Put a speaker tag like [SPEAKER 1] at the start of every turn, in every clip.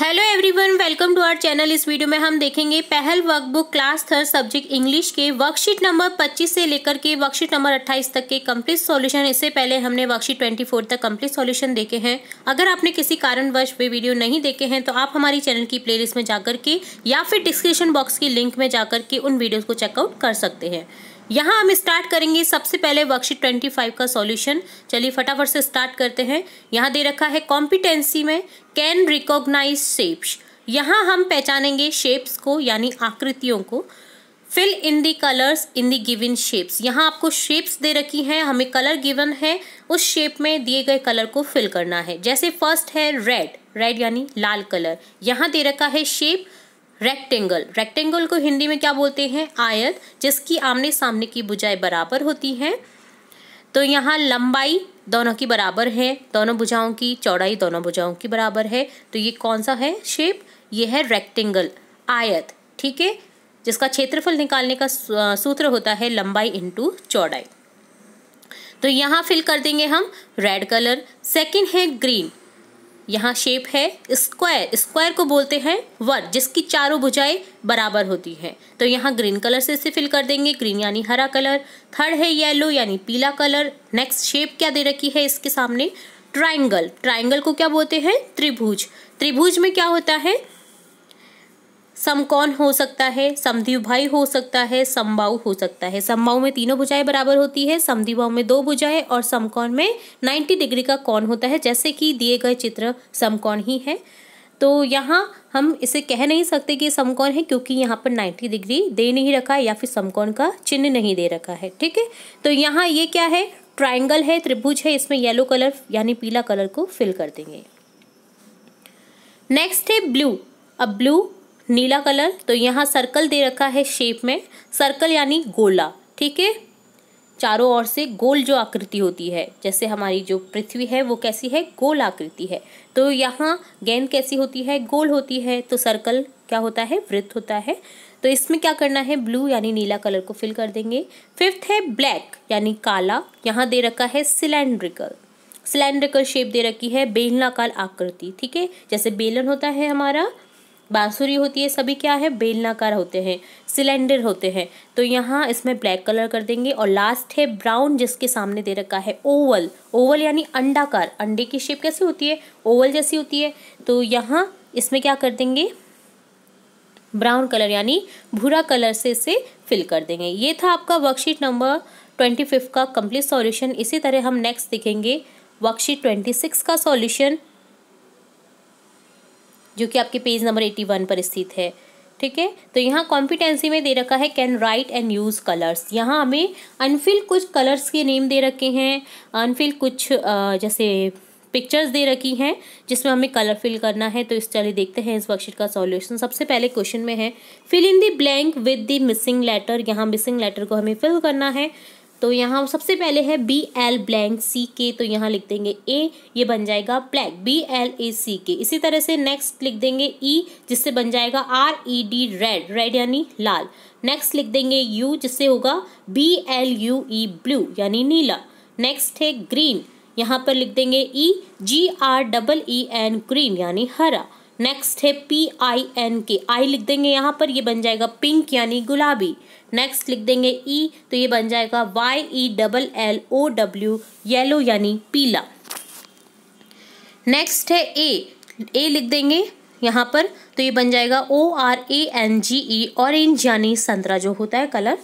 [SPEAKER 1] hello everyone welcome to our channel इस video में हम देखेंगे Pahal workbook class third subject English के वर्कशीट नंबर 25 से लेकर के वर्कशीट नंबर 28 तक के कंप्लीट सॉल्यूशन इससे पहले हमने वर्कशीट 24 तक कंप्लीट सॉल्यूशन देखे हैं अगर आपने किसी कारणवश वे वीडियो नहीं देखे हैं तो आप हमारी चैनल की प्लेलिस्ट में जाकर के या फिर डिस्क्रिप्शन बॉक्स की लिंक में जाकर के उन वीडियोज़ को चेकआउट कर सकते हैं यहाँ हम स्टार्ट करेंगे सबसे पहले वर्कशीट ट्वेंटी फाइव का सॉल्यूशन चलिए फटाफट से स्टार्ट करते हैं यहाँ दे रखा है कॉम्पिटेंसी में कैन रिकॉग्नाइज शेप्स यहाँ हम पहचानेंगे शेप्स को यानी आकृतियों को fill in the colours in the given shapes यहाँ आपको शेप्स दे रखी हैं हमें कलर गिवन है उस शेप में दिए गए कलर को फिल करना है जैसे फर्स्ट है रेड रेड यानी लाल कलर यहाँ दे रखा है शेप रेक्टेंगल रेक्टेंगल को हिंदी में क्या बोलते हैं आयत जिसकी आमने सामने की बुझाएँ बराबर होती हैं तो यहाँ लंबाई दोनों की बराबर है दोनों भुजाओं की चौड़ाई दोनों भुजाओं की बराबर है तो ये कौन सा है शेप ये है रेक्टेंगल आयत ठीक है जिसका क्षेत्रफल निकालने का सूत्र होता है लंबाई इंटू चौड़ाई तो यहाँ फिल कर देंगे हम रेड कलर सेकेंड है ग्रीन यहाँ शेप है स्क्वायर स्क्वायर को बोलते हैं वन जिसकी चारों भुजाएं बराबर होती है तो यहाँ ग्रीन कलर से इसे फिल कर देंगे ग्रीन यानी हरा कलर थर्ड है येलो यानी पीला कलर नेक्स्ट शेप क्या दे रखी है इसके सामने ट्राइंगल ट्राइंगल को क्या बोलते हैं त्रिभुज त्रिभुज में क्या होता है समकौन हो सकता है समद्विभाई हो सकता है समबाऊ हो सकता है समबाऊ में तीनों भुजाएं बराबर होती है समद्विभाव में दो भुजाएं और समकौन में नाइन्टी डिग्री का कौन होता है जैसे कि दिए गए चित्र समकौन ही है तो यहाँ हम इसे कह नहीं सकते कि समकौन है क्योंकि यहाँ पर नाइन्टी डिग्री दे नहीं रखा है या फिर समकौन का चिन्ह नहीं दे रखा है ठीक है तो यहाँ ये क्या है ट्राइंगल है त्रिभुज है इसमें येलो कलर यानी पीला कलर को फिल कर देंगे नेक्स्ट है ब्लू अब ब्लू नीला कलर तो यहाँ सर्कल दे रखा है शेप में सर्कल यानी गोला ठीक है चारों ओर से गोल जो आकृति होती है जैसे हमारी जो पृथ्वी है वो कैसी है गोल आकृति है तो यहाँ गेंद कैसी होती है गोल होती है तो सर्कल क्या होता है वृत्त होता है तो इसमें क्या करना है ब्लू यानी नीला कलर को फिल कर देंगे फिफ्थ है ब्लैक यानी काला यहाँ दे रखा है सिलेंड्रिकल सिलेंड्रिकल शेप दे रखी है बेलनाकार आकृति ठीक है जैसे बेलन होता है हमारा बांसुरी होती है सभी क्या है बेलनाकार होते हैं सिलेंडर होते हैं तो यहाँ इसमें ब्लैक कलर कर देंगे और लास्ट है ब्राउन जिसके सामने दे रखा है ओवल ओवल यानी अंडाकार अंडे की शेप कैसी होती है ओवल जैसी होती है तो यहाँ इसमें क्या कर देंगे ब्राउन कलर यानी भूरा कलर से इसे फिल कर देंगे ये था आपका वर्कशीट नंबर ट्वेंटी का कम्प्लीट सॉल्यूशन इसी तरह हम नेक्स्ट देखेंगे वर्कशीट ट्वेंटी सिक्स का सॉल्यूशन जो कि आपके पेज नंबर एटी वन पर स्थित है ठीक है तो यहाँ कॉम्पिटेंसी में दे रखा है can write and use colours यहाँ हमें अनफिल कुछ कलर्स के नेम दे रखे हैं अनफिल कुछ जैसे पिक्चर्स दे रखी हैं जिसमें हमें कलर फिल करना है तो इस चलिए देखते हैं इस वर्कशीट का सॉल्यूशन सबसे पहले क्वेश्चन में है fill in the blank with the missing letter यहाँ मिसिंग लेटर को हमें फिल करना है तो यहाँ सबसे पहले है बी एल ब्लैंक सी के तो यहाँ लिख देंगे ए ये बन जाएगा black B L A C K इसी तरह से नेक्स्ट लिख देंगे ई e, जिससे बन जाएगा R E D red red यानी लाल नेक्स्ट लिख देंगे यू जिससे होगा B L U E blue यानी नीला नेक्स्ट है ग्रीन यहाँ पर लिख देंगे E G R double E N green यानी हरा नेक्स्ट है पी आई एन के आई लिख देंगे यहाँ पर ये बन जाएगा पिंक यानी गुलाबी नेक्स्ट लिख देंगे ई e, तो ये बन जाएगा Y E double L O W yellow यानी पीला नेक्स्ट है ए ए लिख देंगे यहाँ पर तो ये बन जाएगा O R A N G E orange यानी संतरा जो होता है कलर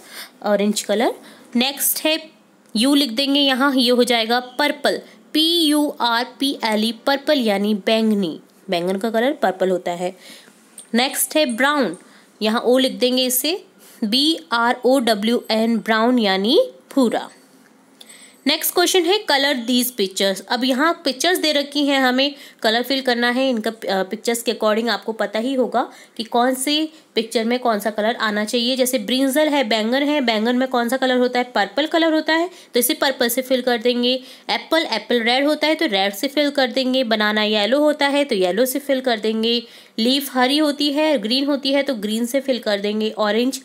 [SPEAKER 1] ऑरेंज कलर नेक्स्ट है यू लिख देंगे यहाँ ये हो जाएगा purple P U R P L E purple यानी बैंगनी बैंगन का कलर पर्पल होता है नेक्स्ट है ब्राउन यहाँ ओ लिख देंगे इसे B R O W N brown यानी भूरा नेक्स्ट क्वेश्चन है कलर दीज पिक्चर्स अब यहाँ पिक्चर्स दे रखी हैं हमें कलर फिल करना है इनका पिक्चर्स के अकॉर्डिंग आपको पता ही होगा कि कौन सी पिक्चर में कौन सा कलर आना चाहिए जैसे ब्रिंजल है बैंगन है बैंगन में कौन सा कलर होता है पर्पल कलर होता है तो इसे पर्पल से फिल कर देंगे एप्पल एप्पल रेड होता है तो रेड से फिल कर देंगे बनाना येलो होता है तो येलो से फिल कर देंगे लीफ हरी होती है ग्रीन होती है तो ग्रीन से फिल कर देंगे ऑरेंज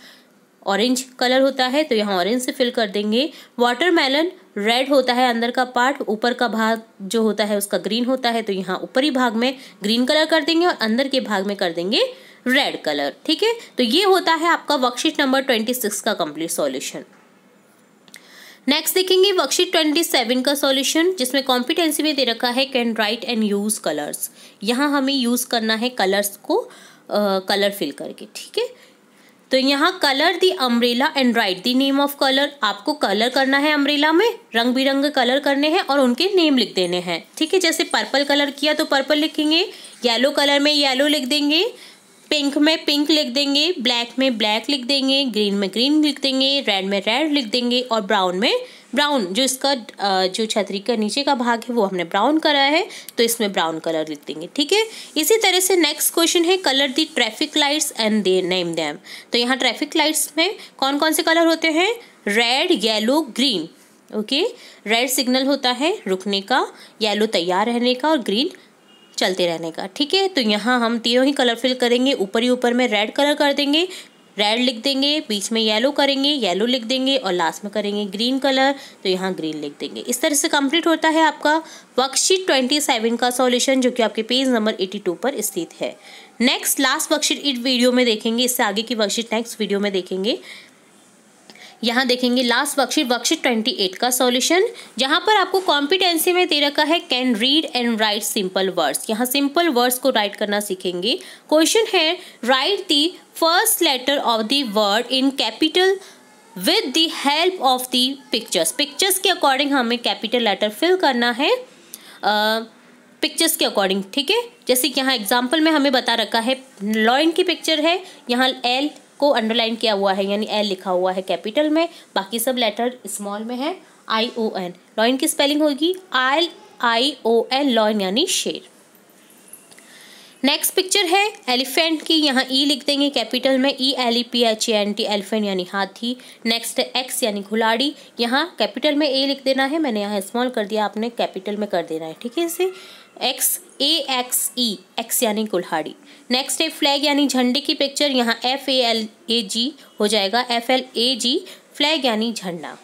[SPEAKER 1] ऑरेंज कलर होता है तो यहाँ ऑरेंज से फिल कर देंगे वाटरमेलन रेड होता है अंदर का पार्ट ऊपर का भाग जो होता है उसका ग्रीन होता है तो यहाँ ऊपरी भाग में ग्रीन कलर कर देंगे और अंदर के भाग में कर देंगे रेड कलर ठीक है तो ये होता है आपका वर्कशीट नंबर ट्वेंटी सिक्स का कंप्लीट सॉल्यूशन नेक्स्ट देखेंगे वर्कशीट ट्वेंटी सेवन का सॉल्यूशन जिसमें कॉम्पिटेंसी में दे रखा है can write and use colours यहाँ हमें यूज़ करना है कलर्स को कलर uh, फिल करके ठीक है तो यहाँ colour the umbrella and write the name of colour आपको कलर करना है अम्ब्रेला में रंग बिरंगे कलर करने हैं और उनके नेम लिख देने हैं ठीक है जैसे पर्पल कलर किया तो पर्पल लिखेंगे येलो कलर में येलो लिख देंगे पिंक में पिंक लिख देंगे ब्लैक में ब्लैक लिख देंगे ग्रीन में ग्रीन लिख देंगे रेड में रेड लिख देंगे और ब्राउन में ब्राउन जो इसका जो छतरी का नीचे का भाग है वो हमने ब्राउन करा है तो इसमें ब्राउन कलर लिख देंगे ठीक है इसी तरह से नेक्स्ट क्वेश्चन है colour the traffic lights and the name them तो यहाँ ट्रैफिक लाइट्स में कौन कौन से कलर होते हैं red yellow green okay red signal होता है रुकने का येलो तैयार रहने का और ग्रीन चलते रहने का ठीक है तो यहाँ हम तीनों ही कलर फिल करेंगे ऊपर ही ऊपर में रेड कलर कर देंगे रेड लिख देंगे बीच में येलो करेंगे येलो लिख देंगे और लास्ट में करेंगे ग्रीन कलर तो यहाँ ग्रीन लिख देंगे इस तरह से कंप्लीट होता है आपका वर्कशीट ट्वेंटी सेवन का सॉल्यूशन जो कि आपके पेज नंबर एटी टू पर स्थित है नेक्स्ट लास्ट वर्कशीट इस वीडियो में देखेंगे इससे आगे की वर्कशीट नेक्स्ट वीडियो में देखेंगे यहाँ देखेंगे लास्ट वर्कशीट वर्कशीट एट का सॉल्यूशन जहाँ पर आपको कॉम्पिटेंसी में दे रखा है can read and write simple words यहाँ सिंपल वर्ड्स को राइट करना सीखेंगे क्वेश्चन है write the first letter of the word in capital with the help of the pictures pictures के अकॉर्डिंग हमें कैपिटल लेटर फिल करना है पिक्चर्स के अकॉर्डिंग ठीक है जैसे कि यहाँ एग्जाम्पल में हमें बता रखा है लॉइन की पिक्चर है यहाँ एल को अंडरलाइन किया हुआ है यानी एल लिखा हुआ है कैपिटल में बाकी सब लेटर स्मॉल में है आई ओ एन लॉइन की स्पेलिंग होगी I I O N lion यानी शेर नेक्स्ट पिक्चर है एलिफेंट की यहाँ ई e लिख देंगे कैपिटल में E L E P H A N T elephant यानी हाथी नेक्स्ट एक्स यानी घुलाड़ी यहाँ कैपिटल में ए लिख देना है मैंने यहाँ स्मॉल कर दिया आपने कैपिटल में कर देना है ठीक है इसे एक्स ए एक्स ई एक्स यानी कुल्हाड़ी नेक्स्ट है फ्लैग यानी झंडे की पिक्चर यहाँ F A L A G हो जाएगा F L A G flag यानी झंडा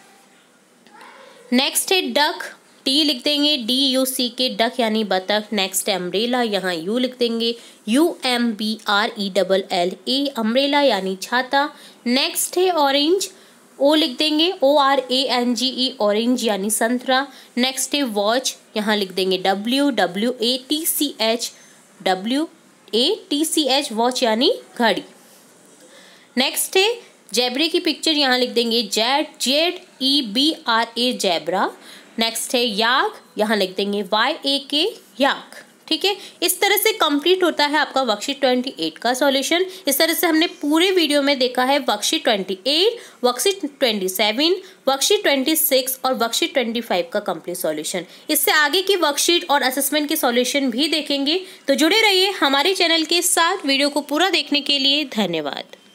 [SPEAKER 1] नेक्स्ट है डक टी लिख देंगे D you see K duck यानी बतख नेक्स्ट है अम्ब्रेला यहाँ यू लिख देंगे U M B R E double L A umbrella यानी छाता नेक्स्ट है ऑरेंज ओ लिख देंगे O R A N G E orange यानी संतरा नेक्स्ट है वॉच यहाँ लिख देंगे W W A T C H W A T C H watch यानी घड़ी नेक्स्ट है जैबरे की पिक्चर यहाँ लिख देंगे Z Z E B R A zebra next है याक यहाँ लिख देंगे वाई ए के याग ठीक है इस तरह से कंप्लीट होता है आपका वर्कशीट ट्वेंटी एट का सॉल्यूशन इस तरह से हमने पूरे वीडियो में देखा है worksheet twenty eight worksheet seven worksheet twenty six और वर्कशीट ट्वेंटी फाइव का कंप्लीट सॉल्यूशन इससे आगे की वर्कशीट और असेसमेंट के सॉल्यूशन भी देखेंगे तो जुड़े रहिए हमारे चैनल के साथ वीडियो को पूरा देखने के लिए धन्यवाद